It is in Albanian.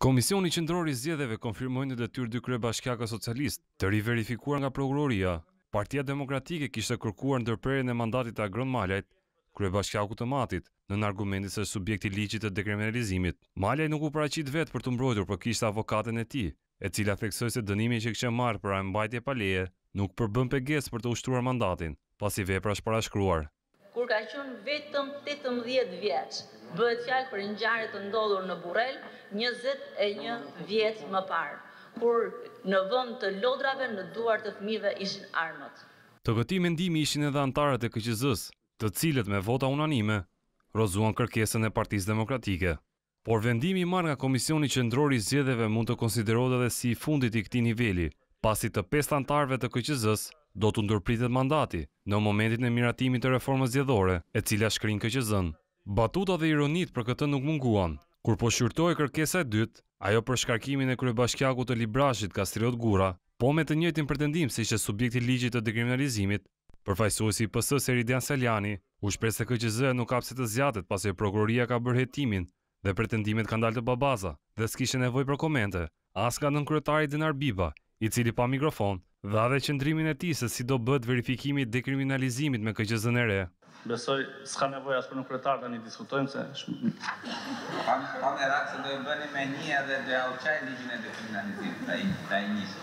Komisioni Qendror i Zgjedhjeve konfirmoi në detyrë dy kryebashkiakë socialist, të riverifikuar nga prokuroria. Partia Demokratike kishte kërkuar ndërprerjen e mandatit të Agron Malajt, bashkjaku të Matit, në argumentin se subjekti i ligjit të dekriminalizimit. Malaj nuk u paraqit vetë për të mbrojtur, por kishte avokaten e tij, e cila theksoi se dënimi që kishte marrë për mbajtje pa nuk përbën pengesë për të ushtruar mandatin, pasi vepra shparashkruar kur ka qënë vetëm 18 vjeqë, bëhet fjalë për gjarët të ndodhur në Burrel 21 vjet më parë, kur në vend të lodrave në duart të fëmijëve ishin armët. Të këti mendimi ishin edhe antarët e KQZ-s, të cilët me vota unanime rozuan kërkesën e Partisë Demokratike. Por vendimi i marrë nga Komisioni Qendror i Zgjedhjeve mund të konsiderohet edhe si i fundit i këtij niveli, pasi të pesë antarëve të KQZ-s do të ndërpritet mandati në momentin e miratimit të reformës zjedhore e cila shkrin këqëzën. Batuta dhe ironit për këtë nuk munguan, kur po shqyrtoj kërkesa e dytë, ajo për shkarkimin e bashkjaku të librashit Kastriot Gura, po me të njëtin pretendim se ishe subjekti ligjit të dekriminalizimit, përfajsuesi pësë Ridian Seljani, u shpresë se KQZ nuk kapse të zjatet pas e prokuroria ka bërhetimin dhe pretendimet ka ndalë të babaza dhe s'kishe nevoj për komente, aska nën kryetari Dinar Biba, i cili pa mikrofon, dha dhe qëndrimin e tij se si do bëhet verifikimi i dekriminalizimit me KQZN e re. Besoj s'ka nevojë as për një kryetar tani diskutojmë se tani tani rakse do të bëni me një edhe do të haqë ligjin e dekriminalizimit ai ai nis.